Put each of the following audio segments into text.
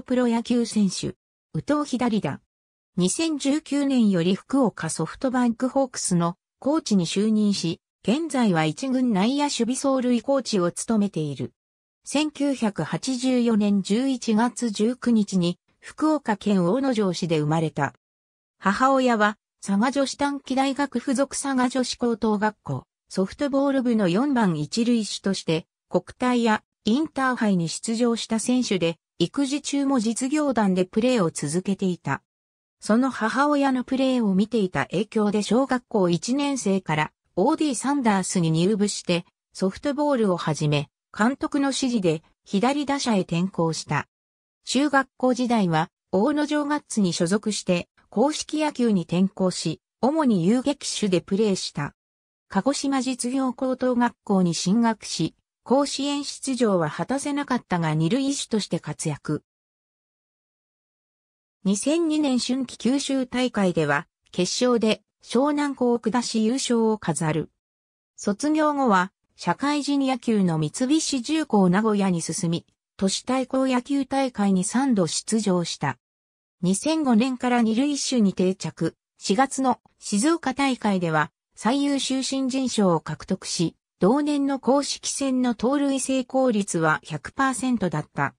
プロ野球選手、宇藤左だ。2019年より福岡ソフトバンクホークスのコーチに就任し、現在は一軍内野守備走塁コーチを務めている。1984年11月19日に福岡県大野城市で生まれた。母親は佐賀女子短期大学附属佐賀女子高等学校ソフトボール部の4番一塁手として国体やインターハイに出場した選手で育児中も実業団でプレーを続けていた。その母親のプレーを見ていた影響で小学校1年生から OD サンダースに入部してソフトボールを始め、監督の指示で左打者へ転向した。中学校時代は大野城ガッツに所属して公式野球に転向し、主に遊撃手でプレーした。鹿児島実業高等学校に進学し、甲子園出場は果たせなかったが二塁手として活躍。2002年春季九州大会では、決勝で湘南校を下し優勝を飾る。卒業後は、社会人野球の三菱重工名古屋に進み、都市対抗野球大会に3度出場した。2005年から二塁手に定着、4月の静岡大会では最優秀新人賞を獲得し、同年の公式戦の盗塁成功率は100%だった。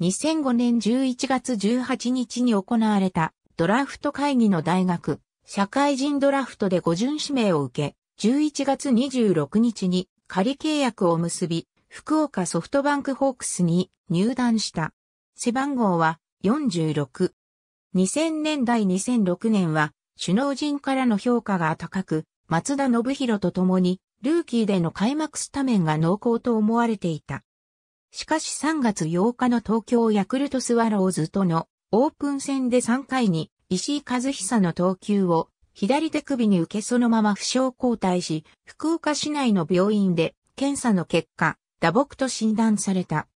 2005年11月18日に行われたドラフト会議の大学、社会人ドラフトで5巡指名を受け、11月26日に仮契約を結び、福岡ソフトバンクホークスに入団した。背番号は46。2000年代2006年は首脳陣からの評価が高く、松田信弘と共にルーキーでの開幕スタメンが濃厚と思われていた。しかし3月8日の東京ヤクルトスワローズとのオープン戦で3回に石井和久の投球を左手首に受けそのまま負傷交代し、福岡市内の病院で検査の結果、打撲と診断された。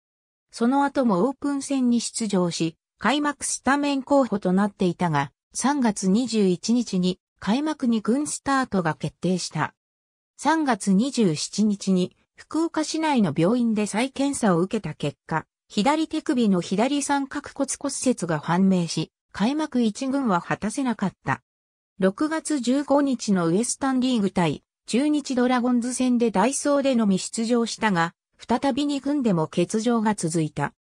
その後もオープン戦に出場し、開幕スタメン候補となっていたが、3月21日に開幕に軍スタートが決定した。3月27日に福岡市内の病院で再検査を受けた結果、左手首の左三角骨骨折が判明し、開幕1軍は果たせなかった。6月15日のウエスタンリーグ対中日ドラゴンズ戦でダイソーでのみ出場したが、再び2軍でも欠場が続いた。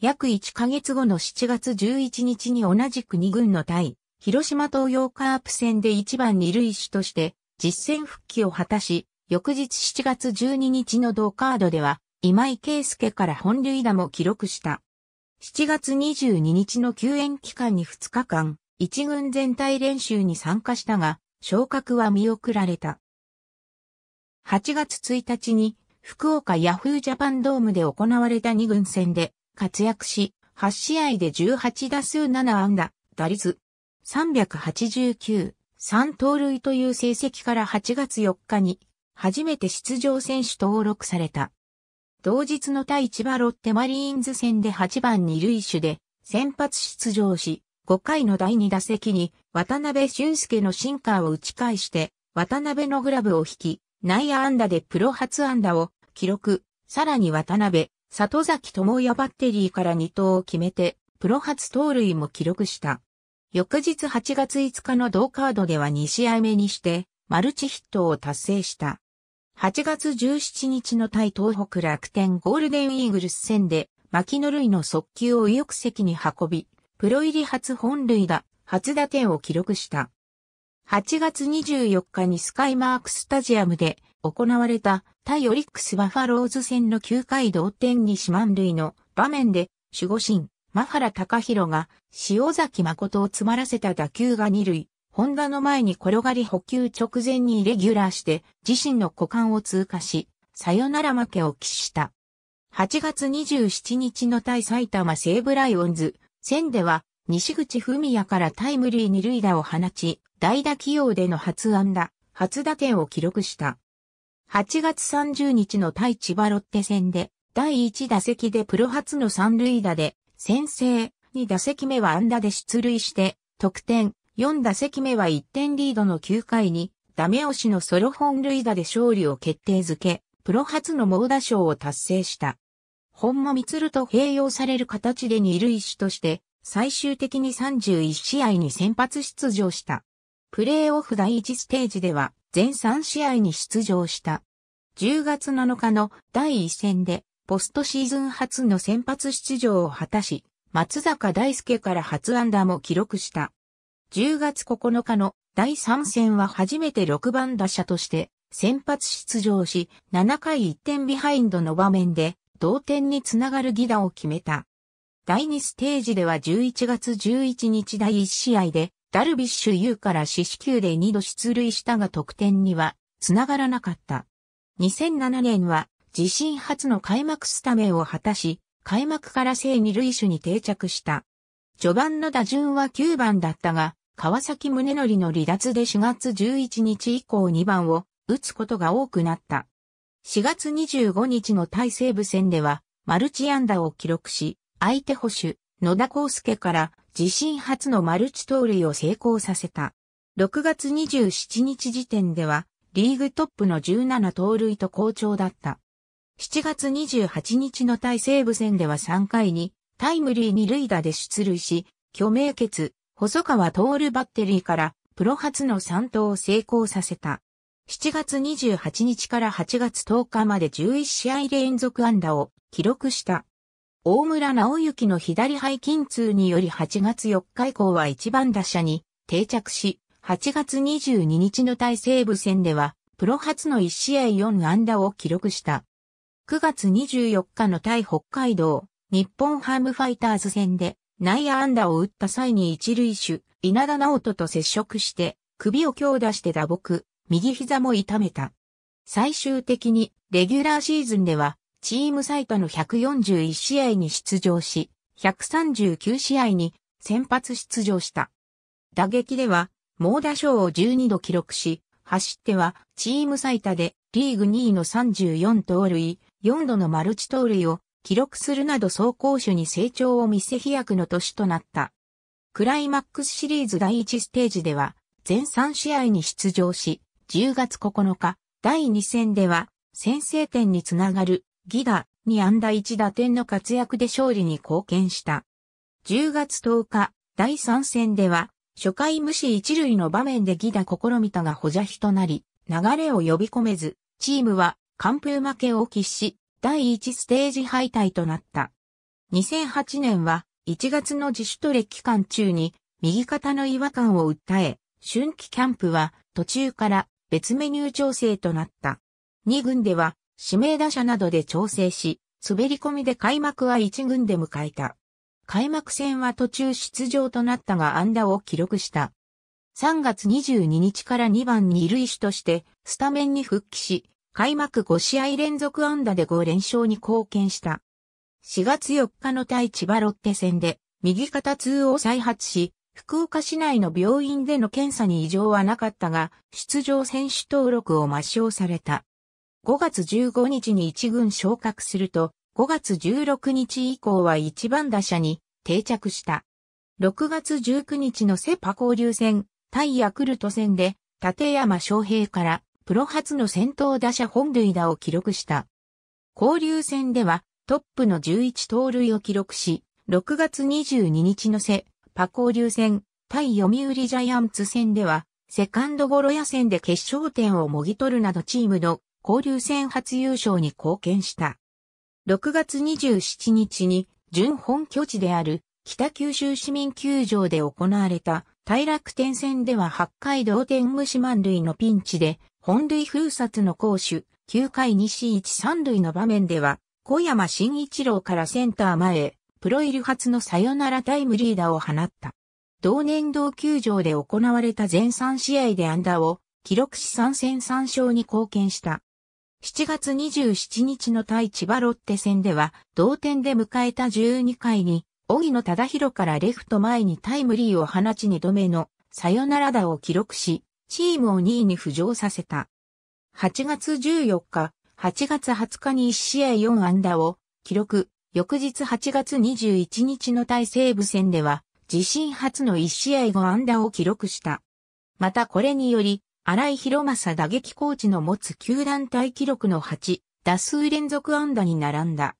約1ヶ月後の7月11日に同じく2軍の対広島東洋カープ戦で1番二塁手として実戦復帰を果たし、翌日7月12日の同カードでは、今井圭介から本塁打も記録した。7月22日の休園期間に2日間、一軍全体練習に参加したが、昇格は見送られた。8月1日に、福岡ヤフージャパンドームで行われた2軍戦で活躍し、8試合で18打数7安打、打率389、3盗塁という成績から8月4日に初めて出場選手登録された。同日の対千葉ロッテマリーンズ戦で8番二塁手で先発出場し、5回の第2打席に渡辺俊介のシンカーを打ち返して渡辺のグラブを引き、内野安打でプロ初安打を記録、さらに渡辺、里崎智也バッテリーから2投を決めて、プロ初盗塁も記録した。翌日8月5日の同カードでは2試合目にして、マルチヒットを達成した。8月17日の対東北楽天ゴールデンイーグルス戦で、牧野類の速球を右翼席に運び、プロ入り初本塁打、初打点を記録した。8月24日にスカイマークスタジアムで行われた対オリックスバファローズ戦の9回同点に四万塁の場面で守護神タ原ヒ弘が塩崎誠を詰まらせた打球が二塁、ホンダの前に転がり補給直前にイレギュラーして自身の股間を通過し、さよなら負けを喫した。8月27日の対埼玉西武ライオンズ戦では西口文也からタイムリー二塁打を放ち、代打起用での初安打、初打点を記録した。8月30日の対千葉ロッテ戦で、第1打席でプロ初の三塁打で先制、2打席目は安打で出塁して、得点、4打席目は1点リードの9回に、ダメ押しのソロ本塁打で勝利を決定づけ、プロ初の猛打賞を達成した。本間光と併用される形で二塁手として、最終的に31試合に先発出場した。プレーオフ第1ステージでは、全3試合に出場した。10月7日の第1戦で、ポストシーズン初の先発出場を果たし、松坂大輔から初安打も記録した。10月9日の第3戦は初めて6番打者として先発出場し、7回1点ビハインドの場面で同点につながる犠打を決めた。第2ステージでは11月11日第1試合でダルビッシュ有から四死球で2度出塁したが得点にはつながらなかった。2007年は自身初の開幕スタメンを果たし、開幕から正二塁手に定着した。序盤の打順は9番だったが、川崎宗則の離脱で4月11日以降2番を打つことが多くなった。4月25日の対西部戦では、マルチ安打を記録し、相手保守、野田康介から自身初のマルチ盗塁を成功させた。6月27日時点では、リーグトップの17盗塁と好調だった。7月28日の対西武戦では3回にタイムリー2塁打で出塁し、巨名決、細川徹バッテリーからプロ初の3投を成功させた。7月28日から8月10日まで11試合連続安打を記録した。大村直之の左背筋痛により8月4日以降は1番打者に定着し、8月22日の対西武戦では、プロ初の1試合4安打を記録した。9月24日の対北海道、日本ハムファイターズ戦で内野安打を打った際に一塁手、稲田直人と接触して首を強打して打撲、右膝も痛めた。最終的にレギュラーシーズンではチーム最多の141試合に出場し、139試合に先発出場した。打撃では猛打賞を12度記録し、走ってはチーム最多でリーグ2位の34盗塁、4度のマルチ盗塁を記録するなど走攻手に成長を見せ飛躍の年となった。クライマックスシリーズ第1ステージでは、全3試合に出場し、10月9日、第2戦では、先制点につながる、ギダ、に安打1打点の活躍で勝利に貢献した。10月10日、第3戦では、初回無視一塁の場面でギダ試みたが補助比となり、流れを呼び込めず、チームは完封負けを喫し、第1ステージ敗退となった。2008年は1月の自主トレ期間中に右肩の違和感を訴え、春季キャンプは途中から別メニュー調整となった。2軍では指名打者などで調整し、滑り込みで開幕は1軍で迎えた。開幕戦は途中出場となったが安打を記録した。3月22日から2番に類手としてスタメンに復帰し、開幕5試合連続安打で5連勝に貢献した。4月4日の対千葉ロッテ戦で、右肩痛を再発し、福岡市内の病院での検査に異常はなかったが、出場選手登録を抹消された。5月15日に一軍昇格すると、5月16日以降は一番打者に定着した。6月19日のセパ交流戦、対ヤクルト戦で、立山翔平からプロ初の先頭打者本塁打を記録した。交流戦では、トップの11盗塁を記録し、6月22日のセ、パ交流戦、対読売ジャイアンツ戦では、セカンドゴロ野戦で決勝点をもぎ取るなどチームの交流戦初優勝に貢献した。6月27日に、準本拠地である北九州市民球場で行われた大楽天戦では8回同点無視満塁のピンチで本塁封殺の攻守、9回西一三塁の場面では、小山慎一郎からセンター前へ、プロ入り初のサヨナラタイムリーダーを放った。同年同球場で行われた全3試合で安打を、記録し3戦3勝に貢献した。7月27日の対千葉ロッテ戦では、同点で迎えた12回に、荻野忠宏からレフト前にタイムリーを放ち2度目のサヨナラ打を記録し、チームを2位に浮上させた。8月14日、8月20日に1試合4安打を記録、翌日8月21日の対西部戦では、自身初の1試合5安打を記録した。またこれにより、荒井博正打撃コーチの持つ球団体記録の8、打数連続安打に並んだ。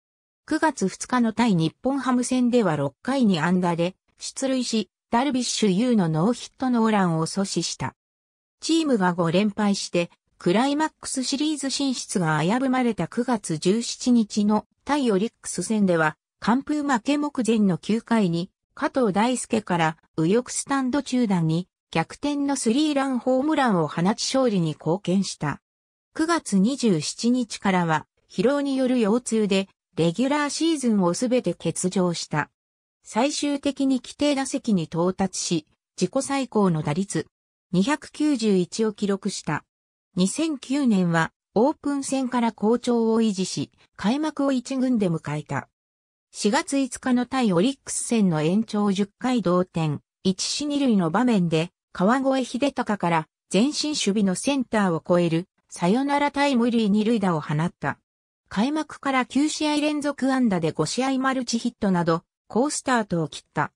9月2日の対日本ハム戦では6回に安打で、出塁し、ダルビッシュ有のノーヒットノーランを阻止した。チームが5連敗して、クライマックスシリーズ進出が危ぶまれた9月17日の対オリックス戦では、完封負け目前の9回に、加藤大輔から右翼スタンド中段に逆転のスリーランホームランを放ち勝利に貢献した。9月27日からは疲労による腰痛でレギュラーシーズンをすべて欠場した。最終的に規定打席に到達し、自己最高の打率291を記録した。2009年はオープン戦から好調を維持し、開幕を1軍で迎えた。4月5日の対オリックス戦の延長10回同点、1死2塁の場面で、川越秀隆から前進守備のセンターを超える、サヨナラタイムリー2塁打を放った。開幕から9試合連続安打で5試合マルチヒットなど、好スタートを切った。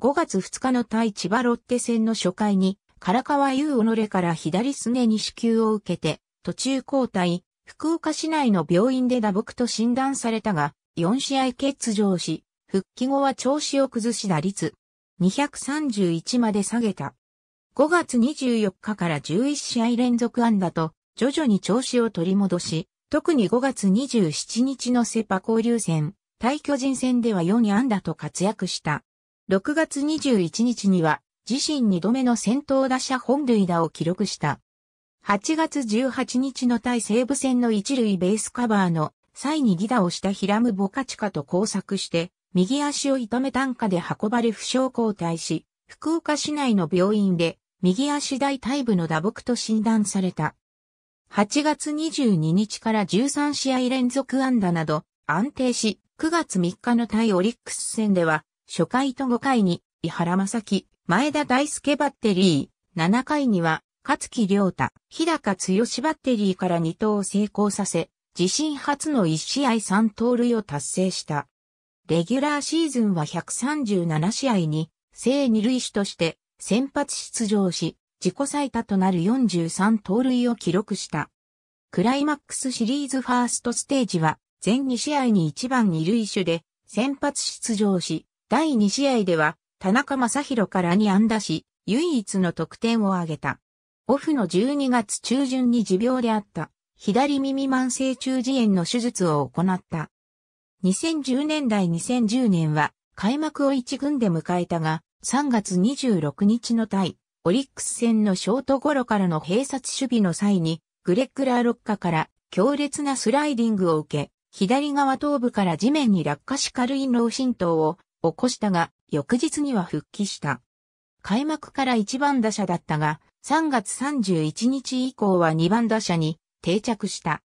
5月2日の対千葉ロッテ戦の初回に、唐川優己から左すねに支給を受けて、途中交代、福岡市内の病院で打撲と診断されたが、4試合欠場し、復帰後は調子を崩し打率、231まで下げた。5月24日から11試合連続安打と、徐々に調子を取り戻し、特に5月27日のセパ交流戦、対巨人戦では4に安打と活躍した。6月21日には自身2度目の先頭打者本塁打を記録した。8月18日の対西武戦の一塁ベースカバーの際に犠打をしたヒラム・ボカチカと交錯して、右足を痛め担架で運ばれ負傷交代し、福岡市内の病院で右足大体部の打撲と診断された。8月22日から13試合連続安打など安定し、9月3日の対オリックス戦では、初回と5回に、伊原正樹、前田大輔バッテリー、7回には、勝木良太、日高剛バッテリーから2投を成功させ、自身初の1試合3盗塁を達成した。レギュラーシーズンは137試合に、正二塁手として先発出場し、自己最多となる43盗塁を記録した。クライマックスシリーズファーストステージは、全2試合に1番二塁手で先発出場し、第2試合では田中正宏から2安打し、唯一の得点を挙げた。オフの12月中旬に持病であった、左耳慢性中耳炎の手術を行った。2010年代2010年は、開幕を1軍で迎えたが、3月26日の対、オリックス戦のショートゴロからの併殺守備の際に、グレッグラーロッカから強烈なスライディングを受け、左側頭部から地面に落下し軽い脳震盪を起こしたが、翌日には復帰した。開幕から1番打者だったが、3月31日以降は2番打者に定着した。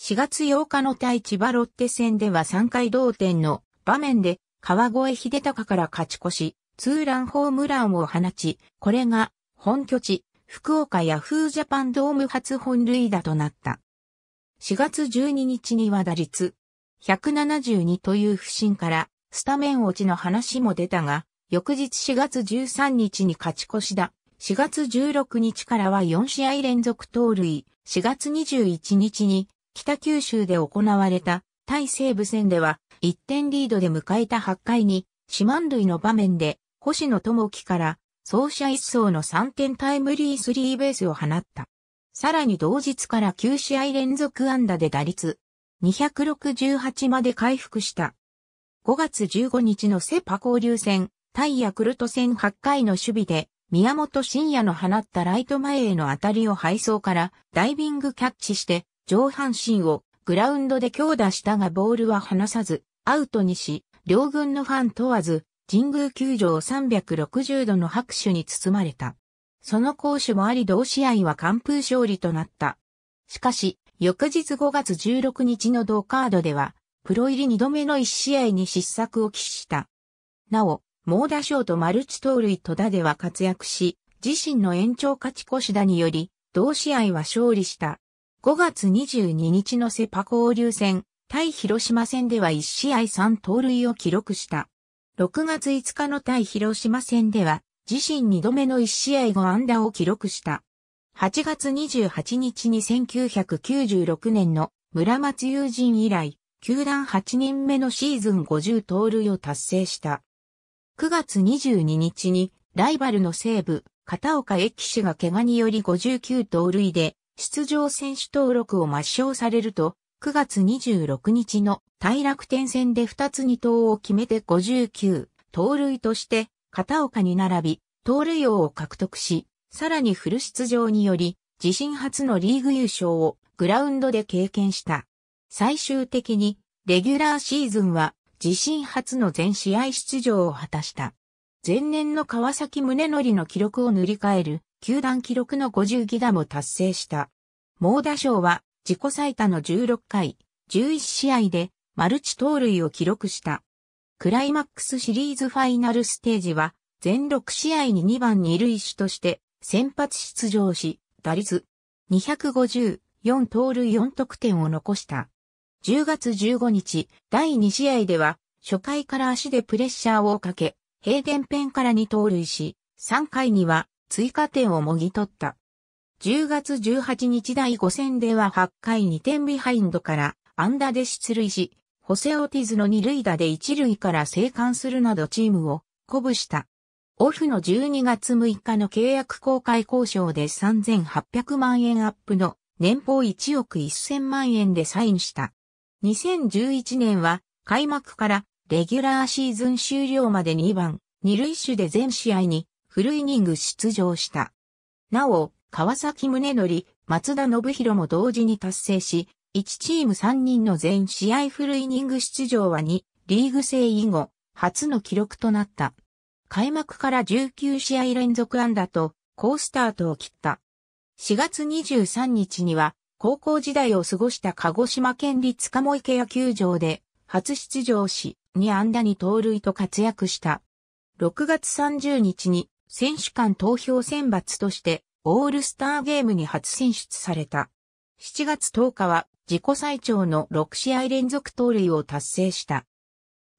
4月8日の対千葉ロッテ戦では3回同点の場面で川越秀隆から勝ち越し、ツーランホームランを放ち、これが本拠地、福岡ヤフージャパンドーム初本塁打となった。4月12日には打率172という不振からスタメン落ちの話も出たが、翌日4月13日に勝ち越しだ。4月16日からは4試合連続盗塁。4月21日に北九州で行われた対西武戦では1点リードで迎えた8回に四万塁の場面で星野智樹から走者一層の3点タイムリースリーベースを放った。さらに同日から9試合連続安打で打率268まで回復した。5月15日のセパ交流戦、タイヤクルト戦8回の守備で、宮本慎也の放ったライト前への当たりを配送からダイビングキャッチして上半身をグラウンドで強打したがボールは離さずアウトにし両軍のファン問わず神宮球場360度の拍手に包まれた。その攻守もあり同試合は完封勝利となった。しかし翌日5月16日の同カードではプロ入り2度目の1試合に失策を喫した。なお、猛打賞とマルチ盗塁戸田では活躍し、自身の延長勝ち越し打により、同試合は勝利した。5月22日のセパ交流戦、対広島戦では1試合3盗塁を記録した。6月5日の対広島戦では、自身2度目の1試合5安打を記録した。8月28日に1996年の村松友人以来、球団8人目のシーズン50盗塁を達成した。9月22日にライバルの西部、片岡駅氏が怪我により59盗塁で出場選手登録を抹消されると、9月26日の大楽天戦で2つに投を決めて59、盗塁として片岡に並び、盗塁王を獲得し、さらにフル出場により、自身初のリーグ優勝をグラウンドで経験した。最終的に、レギュラーシーズンは、自身初の全試合出場を果たした。前年の川崎宗則の記録を塗り替える、球団記録の50ギガも達成した。猛打賞は、自己最多の16回、11試合で、マルチ盗塁を記録した。クライマックスシリーズファイナルステージは、全6試合に2番る。塁手として、先発出場し、打率254盗塁4得点を残した。10月15日、第2試合では、初回から足でプレッシャーをかけ、平原ペンから2盗塁し、3回には追加点をもぎ取った。10月18日第5戦では8回2点ビハインドからアンダで出塁し、ホセオティズの2塁打で1塁から生還するなどチームを鼓舞した。オフの12月6日の契約公開交渉で3800万円アップの年俸1億1000万円でサインした。2011年は開幕からレギュラーシーズン終了まで2番、2塁手で全試合にフルイニング出場した。なお、川崎宗則、松田信弘も同時に達成し、1チーム3人の全試合フルイニング出場は2、リーグ制以後、初の記録となった。開幕から19試合連続安打と、好スタートを切った。4月23日には、高校時代を過ごした鹿児島県立鴨池野球場で、初出場し、2安打に盗塁と活躍した。6月30日に、選手間投票選抜として、オールスターゲームに初選出された。7月10日は、自己最長の6試合連続盗塁を達成した。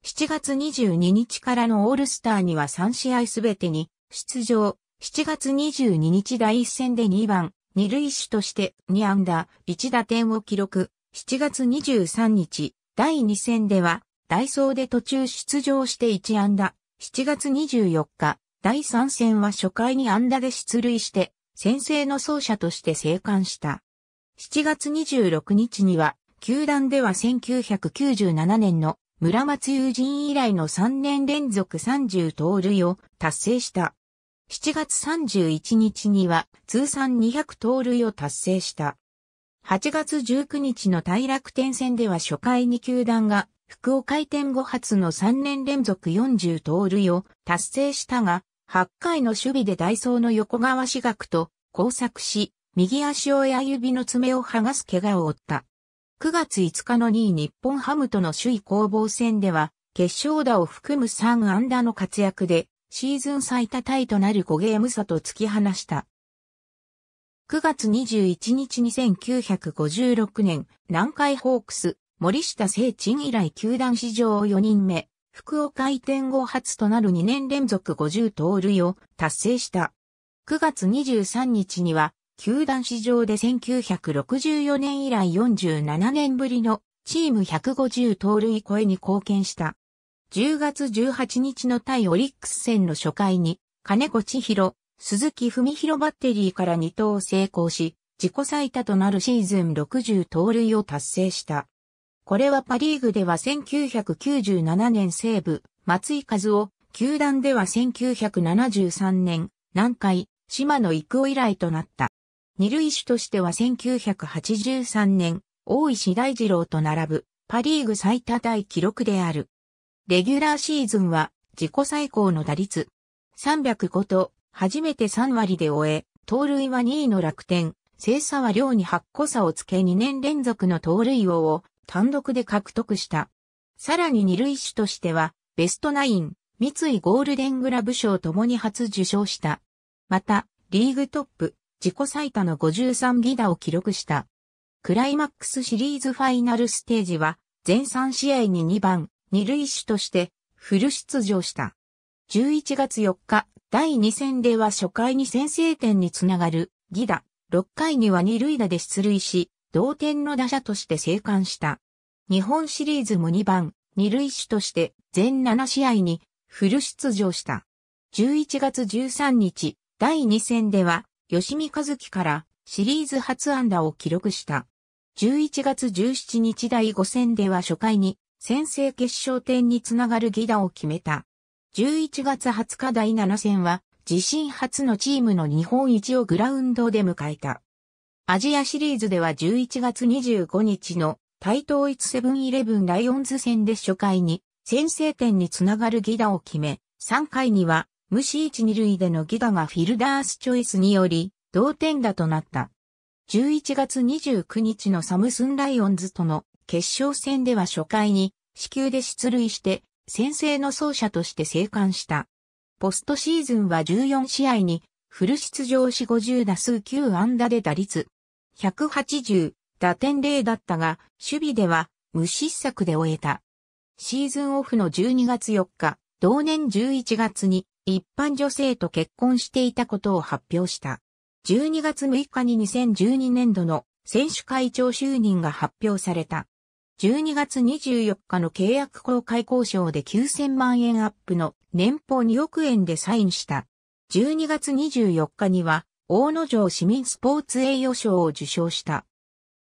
7月22日からのオールスターには3試合すべてに出場。7月22日第1戦で2番、二塁手として2安打1打点を記録。7月23日、第2戦では、ダイソーで途中出場して1安打。7月24日、第3戦は初回に安打で出塁して、先制の走者として生還した。7月26日には、球団では1997年の村松友人以来の3年連続30盗塁を達成した。7月31日には通算200盗塁を達成した。8月19日の大楽天戦では初回に球団が福岡開店後初の3年連続40盗塁を達成したが、8回の守備でダイソーの横川志学と交錯し、右足親指の爪を剥がす怪我を負った。9月5日の2位日本ハムとの首位攻防戦では、決勝打を含む3安打の活躍で、シーズン最多タイとなる5ゲーム差と突き放した。9月21日1956年、南海ホークス、森下聖鎮以来球団史上4人目、福岡移転後初となる2年連続50盗塁を達成した。9月23日には、球団史上で1964年以来47年ぶりのチーム150盗塁超えに貢献した。10月18日の対オリックス戦の初回に、金子千尋、鈴木文弘バッテリーから2投成功し、自己最多となるシーズン60盗塁を達成した。これはパリーグでは1997年西部、松井和夫、球団では1973年、南海、島野育夫以来となった。二塁手としては1983年、大石大二郎と並ぶ、パリーグ最多大記録である。レギュラーシーズンは自己最高の打率305と初めて3割で終え、盗塁は2位の楽天、精差は量に8個差をつけ2年連続の盗塁王を単独で獲得した。さらに二塁手としては、ベストナイン、三井ゴールデングラブ賞ともに初受賞した。また、リーグトップ、自己最多の53ギダを記録した。クライマックスシリーズファイナルステージは、全3試合に2番、二塁手としてフル出場した。11月4日、第2戦では初回に先制点につながる、ギダ、6回には二塁打で出塁し、同点の打者として生還した。日本シリーズも2番、二塁手として全7試合にフル出場した。11月13日、第2戦では、吉見和樹からシリーズ初安打を記録した。11月17日第5戦では初回に先制決勝点につながる犠打を決めた。11月20日第7戦は、自身初のチームの日本一をグラウンドで迎えた。アジアシリーズでは11月25日の対統一セブンイレブンライオンズ戦で初回に先制点につながる犠打を決め、3回には無視1、2塁での犠打がフィルダースチョイスにより同点打となった。11月29日のサムスンライオンズとの決勝戦では初回に死球で出塁して、先制の走者として生還した。ポストシーズンは14試合に、フル出場し50打数9安打で打率。180、打点0だったが、守備では無失策で終えた。シーズンオフの12月4日、同年11月に一般女性と結婚していたことを発表した。12月6日に2012年度の選手会長就任が発表された。12月24日の契約公開交渉で9000万円アップの年俸2億円でサインした。12月24日には、大野城市民スポーツ栄誉賞を受賞した。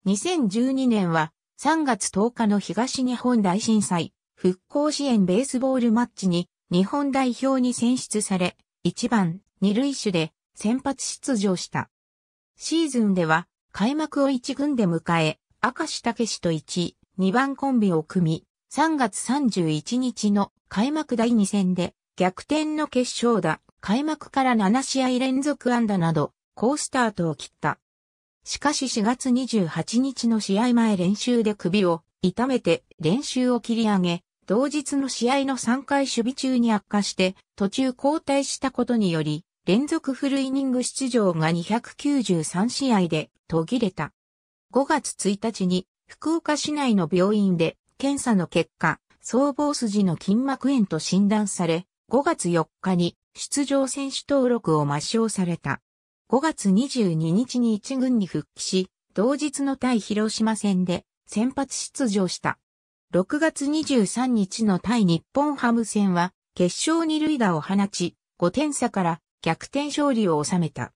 2012年は、3月10日の東日本大震災、復興支援ベースボールマッチに、日本代表に選出され、1番、2塁手で、先発出場した。シーズンでは、開幕を1軍で迎え、明石武史と1、2番コンビを組み、3月31日の開幕第2戦で逆転の決勝打、開幕から7試合連続安打など、好スタートを切った。しかし4月28日の試合前練習で首を痛めて練習を切り上げ、同日の試合の3回守備中に悪化して途中交代したことにより、連続フルイニング出場が293試合で途切れた。5月1日に福岡市内の病院で検査の結果、僧帽筋の筋膜炎と診断され、5月4日に出場選手登録を抹消された。5月22日に一軍に復帰し、同日の対広島戦で先発出場した。6月23日の対日本ハム戦は、決勝に塁打を放ち、5点差から逆転勝利を収めた。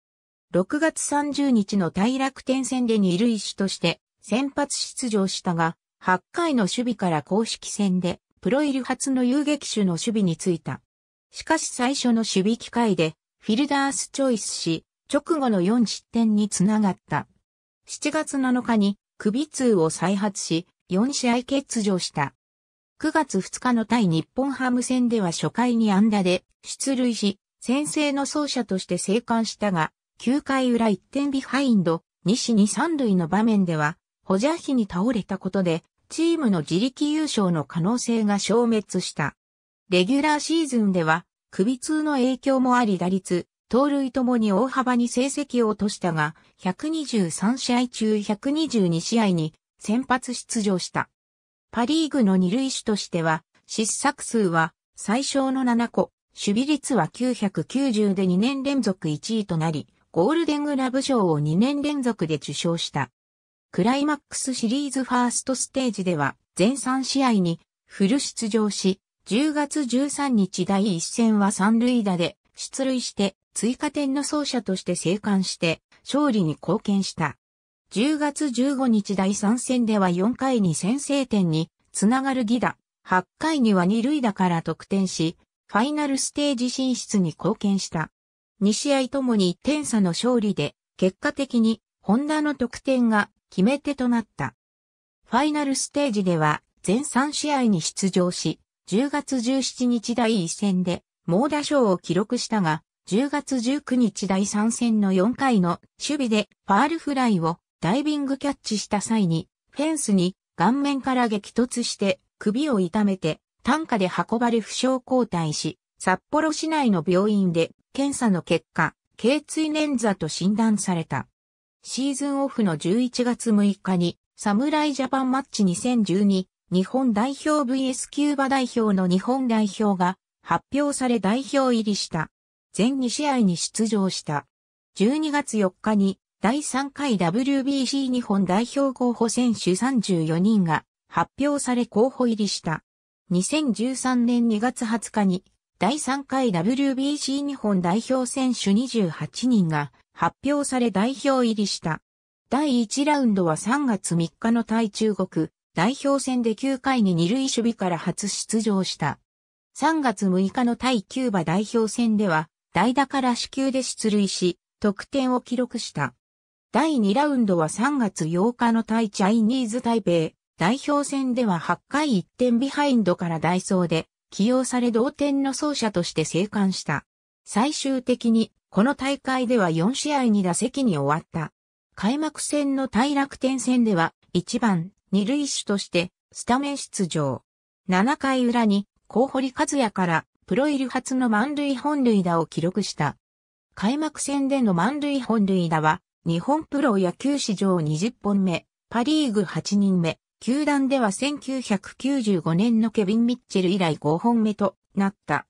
6月30日の対楽天戦で二塁手として先発出場したが、8回の守備から公式戦で、プロ入り初の遊撃手の守備についた。しかし最初の守備機会で、フィルダースチョイスし、直後の4失点につながった。7月7日に首痛を再発し、4試合欠場した。9月2日の対日本ハム戦では初回に安打で出塁し、先制の走者として生還したが、9回裏1点ビハインド、西に3塁の場面では、ホジャヒに倒れたことで、チームの自力優勝の可能性が消滅した。レギュラーシーズンでは、首痛の影響もあり打率、盗塁ともに大幅に成績を落としたが、123試合中122試合に先発出場した。パリーグの二塁手としては、失策数は最小の7個、守備率は990で2年連続1位となり、ゴールデングラブ賞を2年連続で受賞した。クライマックスシリーズファーストステージでは全3試合にフル出場し、10月13日第1戦は三塁打で出塁して追加点の走者として生還して勝利に貢献した。10月15日第3戦では4回に先制点につながる儀打、8回には2塁打から得点し、ファイナルステージ進出に貢献した。2試合ともに1点差の勝利で、結果的にホンダの得点が決め手となった。ファイナルステージでは全3試合に出場し、10月17日第1戦で猛打賞を記録したが、10月19日第3戦の4回の守備でファールフライをダイビングキャッチした際に、フェンスに顔面から激突して首を痛めて担架で運ばれ負傷交代し、札幌市内の病院で検査の結果、頸椎捻挫と診断された。シーズンオフの11月6日に、侍ジャパンマッチ2012、日本代表 VS キューバ代表の日本代表が発表され代表入りした。全2試合に出場した。12月4日に第3回 WBC 日本代表候補選手34人が発表され候補入りした。2013年2月20日に第3回 WBC 日本代表選手28人が発表され代表入りした。第1ラウンドは3月3日の対中国代表戦で9回に二塁守備から初出場した。3月6日の対キューバ代表戦では代打から死球で出塁し、得点を記録した。第2ラウンドは3月8日の対チャイニーズ台北代表戦では8回1点ビハインドからダイソーで起用され同点の走者として生還した。最終的にこの大会では4試合に打席に終わった。開幕戦の大楽天戦では1番二塁手としてスタメン出場。7回裏に小堀和也からプロ入り初の満塁本塁打を記録した。開幕戦での満塁本塁打は日本プロ野球史上20本目、パリーグ8人目、球団では1995年のケビン・ミッチェル以来5本目となった。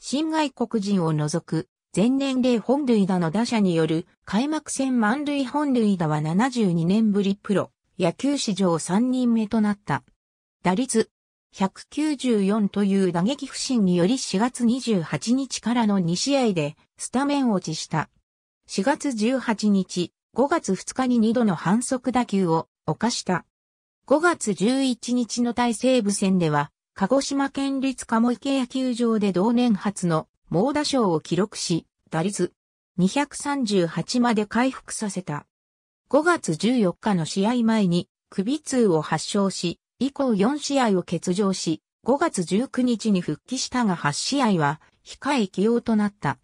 新外国人を除く全年齢本塁打の打者による開幕戦満塁本塁打は72年ぶりプロ野球史上3人目となった。打率194という打撃不振により4月28日からの2試合でスタメン落ちした。4月18日、5月2日に2度の反則打球を犯した。5月11日の対西部戦では、鹿児島県立鴨池野球場で同年初の猛打賞を記録し、打率238まで回復させた。5月14日の試合前に首痛を発症し、以降4試合を欠場し、5月19日に復帰したが8試合は控え起用となった。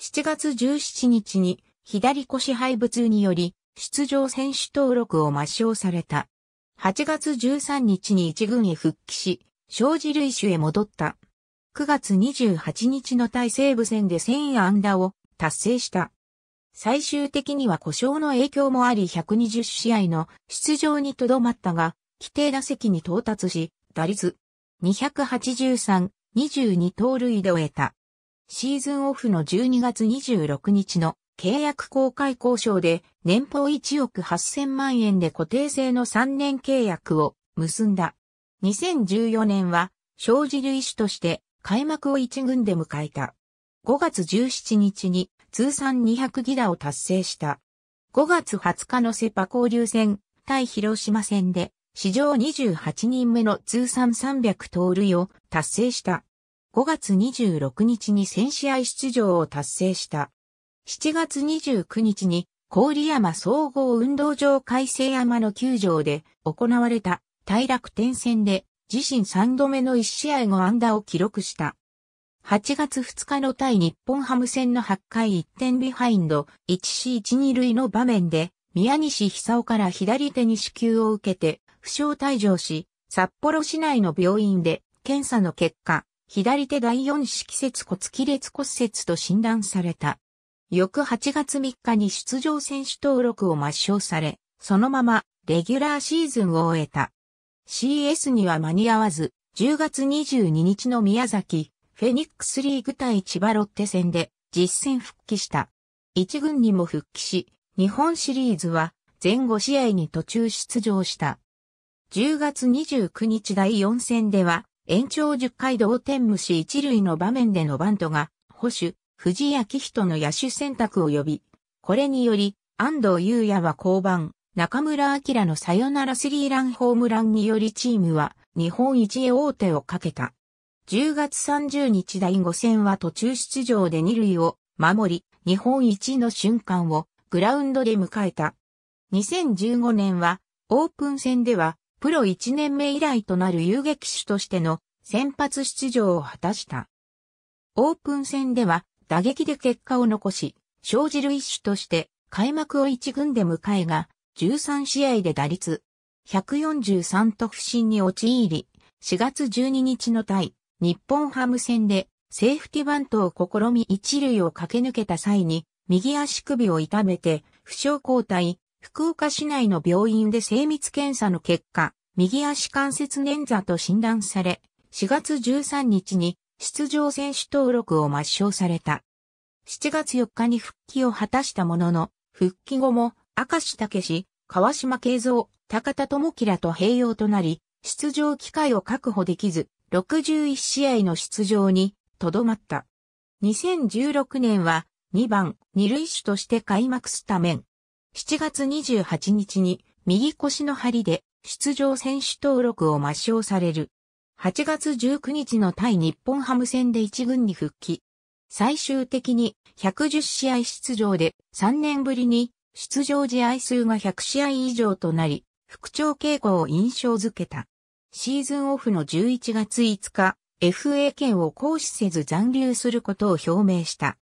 7月17日に左腰背部痛により出場選手登録を抹消された。8月13日に一軍へ復帰し、生じ類種へ戻った。9月28日の対西部戦で1000安打を達成した。最終的には故障の影響もあり120試合の出場にとどまったが、規定打席に到達し、打率283、22盗塁で終えた。シーズンオフの12月26日の契約公開交渉で年俸1億8000万円で固定制の3年契約を結んだ。2014年は、生じる医師として開幕を一軍で迎えた。5月17日に通算200ギ打を達成した。5月20日のセパ交流戦対広島戦で史上28人目の通算300盗塁を達成した。5月26日に1000試合出場を達成した。7月29日に郡山総合運動場改正山の球場で行われた大楽天戦で自身3度目の1試合後安打を記録した。8月2日の対日本ハム戦の8回1点ビハインド 1C12 塁の場面で宮西久夫から左手に支給を受けて負傷退場し札幌市内の病院で検査の結果左手第4式季節骨切裂骨折と診断された。翌8月3日に出場選手登録を抹消され、そのままレギュラーシーズンを終えた。CS には間に合わず、10月22日の宮崎、フェニックスリーグ対千葉ロッテ戦で実戦復帰した。1軍にも復帰し、日本シリーズは前後試合に途中出場した。10月29日第4戦では、延長10回同点無視一塁の場面でのバントが、保守、藤井明人の野手選択を呼び、これにより、安藤優也は降板。中村明のサヨナラスリーランホームランによりチームは日本一へ大手をかけた。10月30日第5戦は途中出場で二塁を守り、日本一の瞬間をグラウンドで迎えた。2015年はオープン戦ではプロ1年目以来となる遊撃手としての先発出場を果たした。オープン戦では打撃で結果を残し、生じる一種として開幕を一軍で迎えが、13試合で打率143と不振に陥り、4月12日の対日本ハム戦でセーフティバントを試み一塁を駆け抜けた際に右足首を痛めて負傷交代、福岡市内の病院で精密検査の結果、右足関節捻挫と診断され、4月13日に出場選手登録を抹消された。7月4日に復帰を果たしたものの、復帰後も明石武史、川島慶三、高田智樹らと併用となり、出場機会を確保できず、61試合の出場に、とどまった。2016年は、2番、二塁手として開幕スタメン。7月28日に、右腰の張りで、出場選手登録を抹消される。8月19日の対日本ハム戦で一軍に復帰。最終的に110試合出場で3年ぶりに出場試合数が100試合以上となり、復調傾向を印象づけた。シーズンオフの11月5日、FA 権を行使せず残留することを表明した。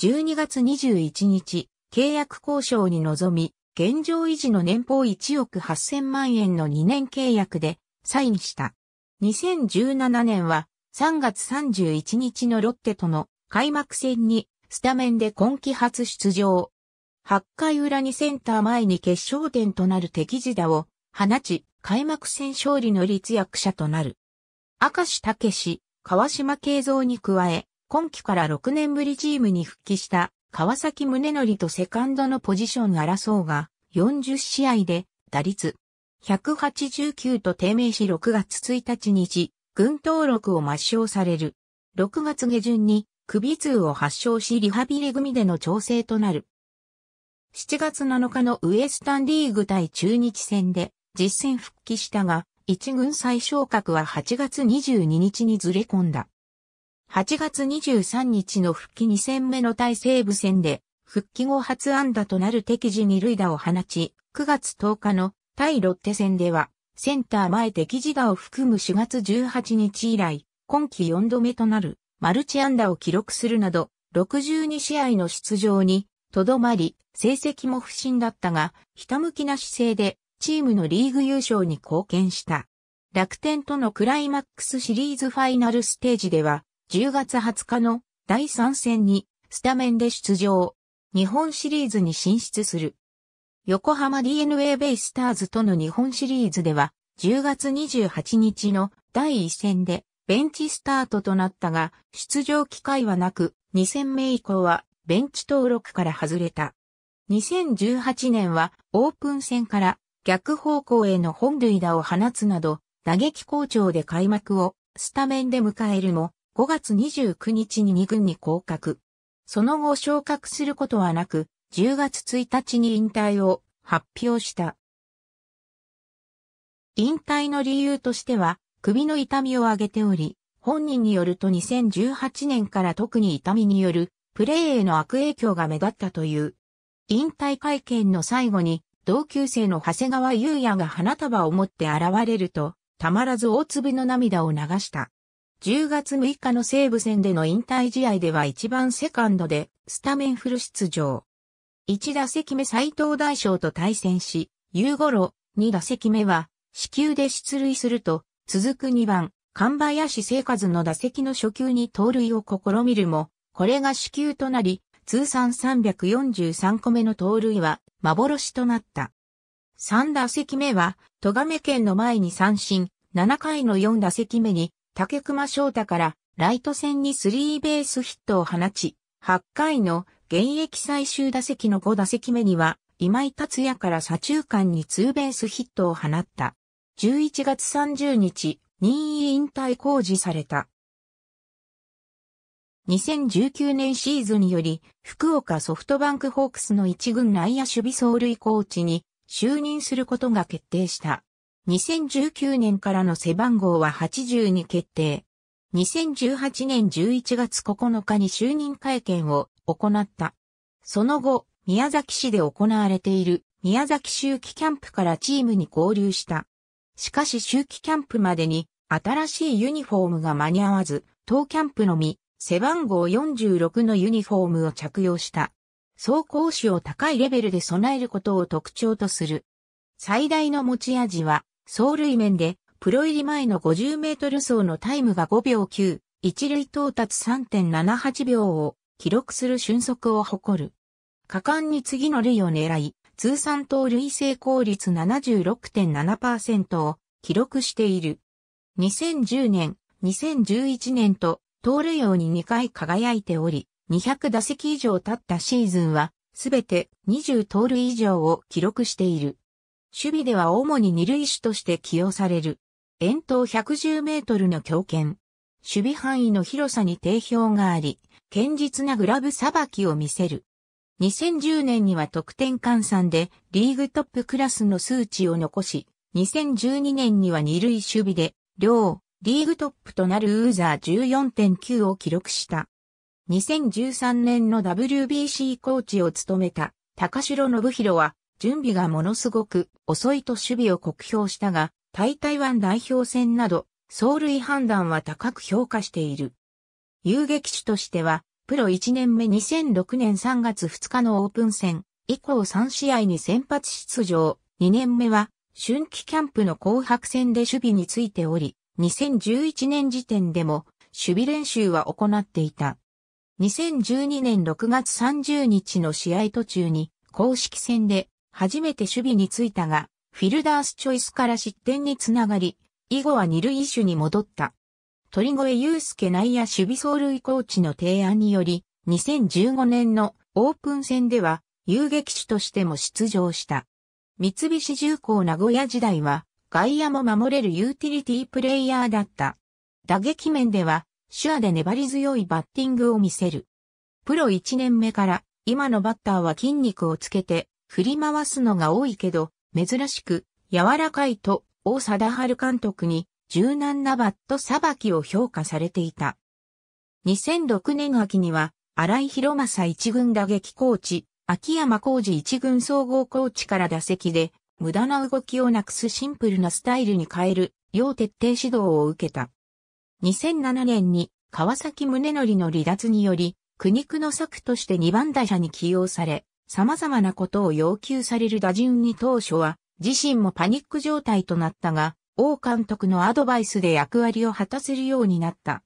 12月21日、契約交渉に臨み、現状維持の年俸1億8000万円の2年契約でサインした。2017年は3月31日のロッテとの開幕戦にスタメンで今季初出場。8回裏にセンター前に決勝点となる敵地打を放ち、開幕戦勝利の立役者となる。明石武史、川島慶三に加え、今季から6年ぶりチームに復帰した川崎宗則とセカンドのポジション争うが、40試合で打率189と低迷し6月1日日、軍登録を抹消される。6月下旬に首痛を発症しリハビリ組での調整となる。7月7日のウエスタンリーグ対中日戦で実戦復帰したが、一軍再昇格は8月22日にずれ込んだ。8月23日の復帰2戦目の対西武戦で、復帰後初安打となる敵地二塁打を放ち、9月10日の対ロッテ戦では、センター前敵地打を含む4月18日以来、今季4度目となるマルチ安打を記録するなど、62試合の出場にとどまり、成績も不振だったが、ひたむきな姿勢で、チームのリーグ優勝に貢献した。楽天とのクライマックスシリーズファイナルステージでは、10月20日の第3戦にスタメンで出場。日本シリーズに進出する。横浜 DNA ベイスターズとの日本シリーズでは、10月28日の第1戦でベンチスタートとなったが、出場機会はなく、2戦目以降はベンチ登録から外れた。2018年はオープン戦から逆方向への本塁打を放つなど、打撃好調で開幕をスタメンで迎えるも、5月29日に2軍に降格。その後昇格することはなく、10月1日に引退を発表した。引退の理由としては、首の痛みを挙げており、本人によると2018年から特に痛みによるプレーへの悪影響が目立ったという。引退会見の最後に、同級生の長谷川優也が花束を持って現れると、たまらず大粒の涙を流した。10月6日の西武戦での引退試合では一番セカンドでスタメンフル出場。1打席目斎藤大将と対戦し、夕頃2打席目は死球で出塁すると、続く2番、神林聖和の打席の初球に盗塁を試みるも、これが死球となり、通算343個目の盗塁は幻となった。3打席目は、戸亀県の前に三振、7回の4打席目に、竹熊翔太からライト線にスリーベースヒットを放ち、8回の現役最終打席の5打席目には、今井達也から左中間にツーベースヒットを放った。11月30日、任意引退公示された。2019年シーズンより、福岡ソフトバンクホークスの一軍内野守備走塁コーチに就任することが決定した。2019年からの背番号は80に決定。2018年11月9日に就任会見を行った。その後、宮崎市で行われている宮崎周期キャンプからチームに合流した。しかし周期キャンプまでに新しいユニフォームが間に合わず、当キャンプのみ背番号46のユニフォームを着用した。走行士を高いレベルで備えることを特徴とする。最大の持ち味は、走塁面で、プロ入り前の50メートル走のタイムが5秒9、一塁到達3.78秒を記録する瞬足を誇る。果敢に次の類を狙い、通算盗塁成功率76.7%を記録している。2010年、2011年と盗塁王に2回輝いており、200打席以上経ったシーズンは、すべて20盗塁以上を記録している。守備では主に二塁手として起用される。遠投110メートルの強肩。守備範囲の広さに定評があり、堅実なグラブさばきを見せる。2010年には得点換算でリーグトップクラスの数値を残し、2012年には二塁守備で、両リーグトップとなるウーザー14.9を記録した。2013年の WBC コーチを務めた高城信弘は準備がものすごく遅いと守備を酷評したが、対台湾代表戦など、走塁判断は高く評価している。遊撃手としては、プロ1年目2006年3月2日のオープン戦以降3試合に先発出場、2年目は春季キャンプの紅白戦で守備についており、2011年時点でも守備練習は行っていた。2012年6月30日の試合途中に公式戦で初めて守備についたが、フィルダースチョイスから失点につながり、以後は二塁手に戻った。鳥越祐介内野守備走塁コーチの提案により、2015年のオープン戦では遊撃手としても出場した。三菱重工名古屋時代は外野も守れるユーティリティプレイヤーだった。打撃面では、手話で粘り強いバッティングを見せる。プロ1年目から、今のバッターは筋肉をつけて、振り回すのが多いけど、珍しく、柔らかいと、大貞治監督に、柔軟なバットさばきを評価されていた。2006年秋には、荒井博正一軍打撃コーチ、秋山浩二一軍総合コーチから打席で、無駄な動きをなくすシンプルなスタイルに変える、よう徹底指導を受けた。2007年に川崎宗則の離脱により、苦肉の策として2番打者に起用され、様々なことを要求される打順に当初は、自身もパニック状態となったが、王監督のアドバイスで役割を果たせるようになった。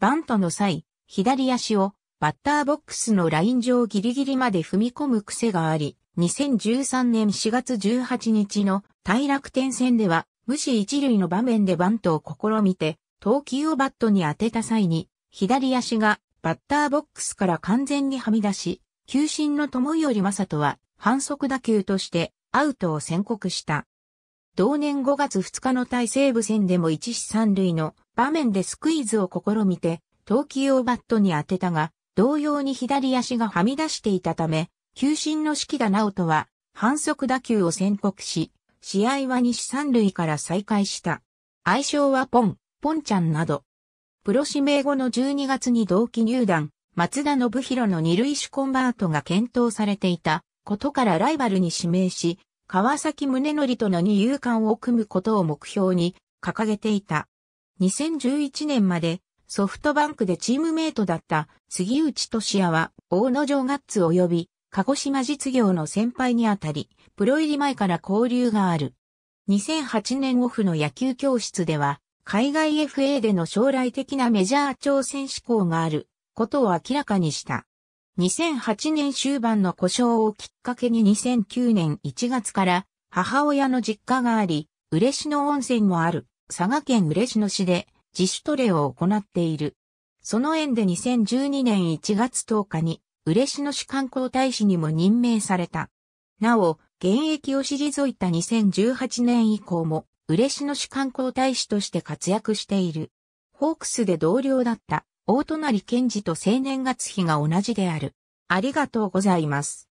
バントの際、左足をバッターボックスのライン上ギリギリまで踏み込む癖があり、2013年4月18日の大楽天戦では、無視一塁の場面でバントを試みて、投球をバットに当てた際に、左足がバッターボックスから完全にはみ出し、球審の友より正人は反則打球としてアウトを宣告した。同年5月2日の対西武戦でも一死三塁の場面でスクイズを試みて、投球をバットに当てたが、同様に左足がはみ出していたため、球審の式田直人は、反則打球を宣告し、試合は西三塁から再開した。愛称はポン、ポンちゃんなど。プロ指名後の12月に同期入団、松田信弘の二塁手コンバートが検討されていたことからライバルに指名し、川崎宗則との二遊間を組むことを目標に掲げていた。2011年までソフトバンクでチームメイトだった杉内俊也は大野城ガッツ及び鹿児島実業の先輩にあたり、プロ入り前から交流がある。2008年オフの野球教室では、海外 FA での将来的なメジャー挑戦志向があることを明らかにした。2008年終盤の故障をきっかけに2009年1月から母親の実家があり、嬉野温泉もある佐賀県嬉野市で自主トレを行っている。その縁で2012年1月10日に嬉野市観光大使にも任命された。なお、現役を退いた2018年以降も、嬉野市観光大使として活躍している。ホークスで同僚だった、大隣健治と青年月日が同じである。ありがとうございます。